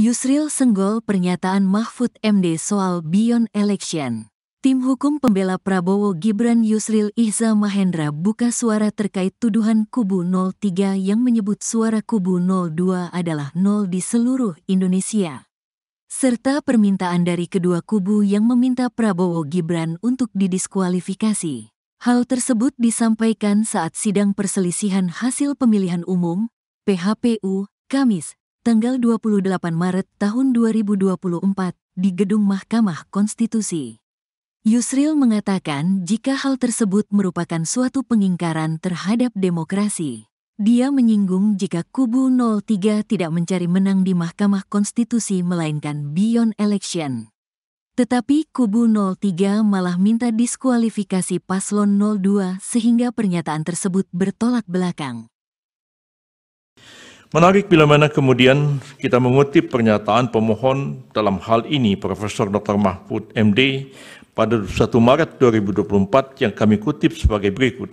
Yusril senggol pernyataan Mahfud MD soal Beyond Election. Tim hukum pembela Prabowo Gibran Yusril Ihza Mahendra buka suara terkait tuduhan kubu 03 yang menyebut suara kubu 02 adalah 0 di seluruh Indonesia. Serta permintaan dari kedua kubu yang meminta Prabowo Gibran untuk didiskualifikasi. Hal tersebut disampaikan saat sidang perselisihan hasil pemilihan umum, PHPU, Kamis, tanggal 28 Maret tahun 2024, di Gedung Mahkamah Konstitusi. Yusril mengatakan jika hal tersebut merupakan suatu pengingkaran terhadap demokrasi. Dia menyinggung jika kubu 03 tidak mencari menang di Mahkamah Konstitusi melainkan beyond election. Tetapi kubu 03 malah minta diskualifikasi paslon 02 sehingga pernyataan tersebut bertolak belakang. Menarik bila mana kemudian kita mengutip pernyataan pemohon dalam hal ini Profesor Dr. Mahfud MD pada 1 Maret 2024 yang kami kutip sebagai berikut.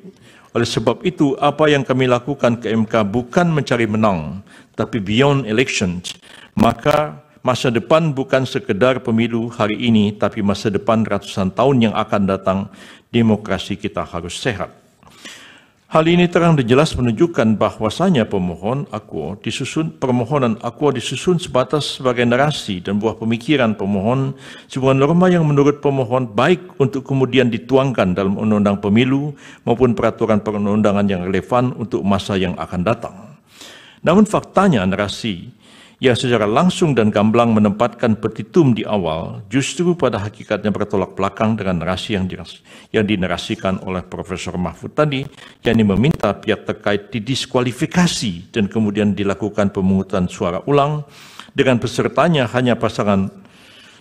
Oleh sebab itu, apa yang kami lakukan ke MK bukan mencari menang, tapi beyond elections. Maka masa depan bukan sekedar pemilu hari ini, tapi masa depan ratusan tahun yang akan datang, demokrasi kita harus sehat. Hal ini terang dan jelas menunjukkan bahwasanya pemohon akuo disusun permohonan akuo disusun sebatas sebagai narasi dan buah pemikiran pemohon sebuah norma yang menurut pemohon baik untuk kemudian dituangkan dalam undang-undang pemilu maupun peraturan perundangan undangan yang relevan untuk masa yang akan datang. Namun faktanya narasi yang secara langsung dan gamblang menempatkan petitum di awal, justru pada hakikatnya bertolak belakang dengan narasi yang, diras yang dinarasikan oleh Profesor Mahfud tadi, yakni meminta pihak terkait didiskualifikasi dan kemudian dilakukan pemungutan suara ulang dengan pesertanya hanya pasangan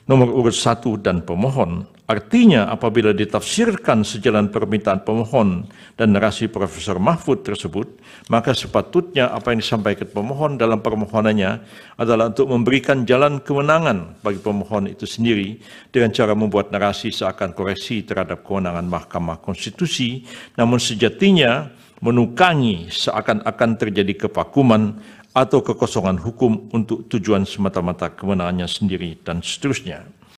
nomor urut satu dan pemohon. Artinya apabila ditafsirkan sejalan permintaan pemohon dan narasi Profesor Mahfud tersebut, maka sepatutnya apa yang disampaikan pemohon dalam permohonannya adalah untuk memberikan jalan kemenangan bagi pemohon itu sendiri dengan cara membuat narasi seakan koreksi terhadap kewenangan Mahkamah Konstitusi, namun sejatinya menukangi seakan-akan terjadi kepakuman atau kekosongan hukum untuk tujuan semata-mata kemenangannya sendiri dan seterusnya.